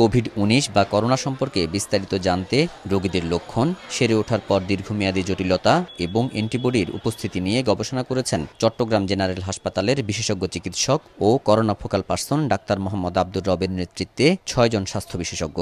Covid উনিশ বা corona সম্পর্কে বিস্তারিত জানতে রোগীদের লক্ষণ সেরে ওঠার পর দীর্ঘমেয়াদী জটিলতা এবং অ্যান্টিবডির উপস্থিতি নিয়ে গবেষণা করেছেন চট্টগ্রাম জেনারেল হাসপাতালের বিশেষজ্ঞ চিকিৎসক ও corona focal person doctor Mohammad Abdur রবের নেতৃত্বে ছয়জন স্বাস্থ্য বিশেষজ্ঞ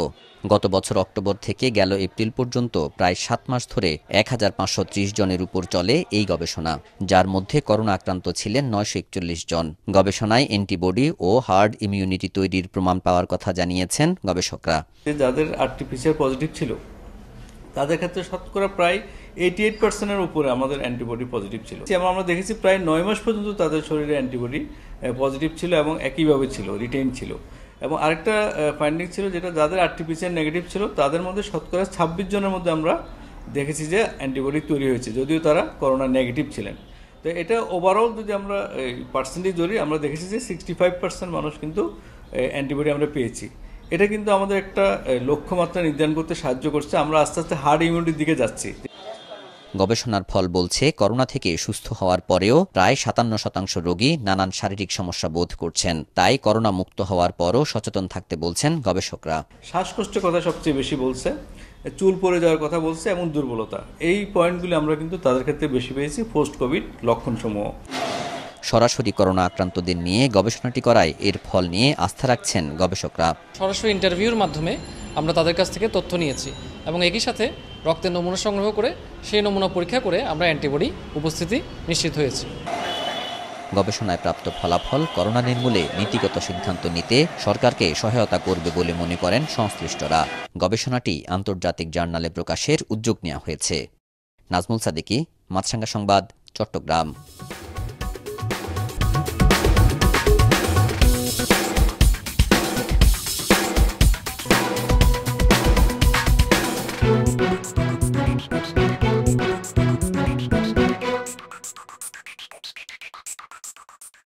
গত বছর অক্টোবর থেকে গেল এপ্রিল পর্যন্ত প্রায় সাত মাস ধরে এক হাজার পাঁচশো জনের উপর চলে এই গবেষণা যার মধ্যে করোনা আক্রান্ত ছিলেন নয়শো একচল্লিশ জন গবেষণায় অ্যান্টিবডি ও হার্ড ইমিউনিটি তৈরির প্রমাণ পাওয়ার কথা জানিয়েছেন গবেষকরা যাদের আর্টিফিশিয়াল পজিটিভ ছিল তাদের ক্ষেত্রে শতকরা প্রায় এইটি এইট পার্সেন্টের উপরে আমাদের অ্যান্টিবডি পজিটিভ ছিল আমরা দেখেছি প্রায় নয় মাস পর্যন্ত তাদের শরীরে অ্যান্টিবডি পজিটিভ ছিল এবং একইভাবে ছিল রিটেইন ছিল এবং আরেকটা ফাইন্ডিং ছিল যেটা যাদের আর্টিফিশিয়াল নেগেটিভ ছিল তাদের মধ্যে শতকরা ছাব্বিশ জনের মধ্যে আমরা দেখেছি যে অ্যান্টিবডি তৈরি হয়েছে যদিও তারা করোনা নেগেটিভ ছিলেন তো এটা ওভারঅল যদি আমরা পার্সেন্টেজ ধরি আমরা দেখেছি যে সিক্সটি ফাইভ পার্সেন্ট মানুষ কিন্তু অ্যান্টিবডি আমরা পেয়েছি এটা কিন্তু আমাদের একটা লক্ষ্যমাত্রা নির্ধারণ করতে সাহায্য করছে আমরা আস্তে আস্তে হার্ড ইমিউনিটির দিকে যাচ্ছি গবেষণার ফল বলছে করোনা থেকে সুস্থ হওয়ার পরেও প্রায় সাতান্ন শতাংশ রোগী নানান শারীরিক সমস্যা বোধ করছেন তাই করোনা মুক্ত হওয়ার পরও সচেতন থাকতে বলছেন গবেষকরা শ্বাসকষ্টের কথা সবচেয়ে বেশি বলছে চুল পড়ে যাওয়ার কথা বলছে এবং দুর্বলতা এই পয়েন্টগুলি আমরা কিন্তু তাদের ক্ষেত্রে বেশি পেয়েছি পোস্ট কোভিড লক্ষণসমূহ সরাসরি করোনা আক্রান্তদের নিয়ে গবেষণাটি করায় এর ফল নিয়ে আস্থা রাখছেন গবেষকরা সরাসরি ইন্টারভিউর মাধ্যমে আমরা তাদের কাছ থেকে তথ্য নিয়েছি এবং একই সাথে রক্তের নমুনা সংগ্রহ করে সেই নমুনা পরীক্ষা করে আমরা অ্যান্টিবডি উপস্থিতি নিশ্চিত হয়েছি গবেষণায় প্রাপ্ত ফলাফল করোনা নির্মূলে নীতিগত সিদ্ধান্ত নিতে সরকারকে সহায়তা করবে বলে মনে করেন সংশ্লিষ্টরা গবেষণাটি আন্তর্জাতিক জার্নালে প্রকাশের উদ্যোগ নেওয়া হয়েছে নাজমুল সাদিকি মাতসাঙ্গা সংবাদ চট্টগ্রাম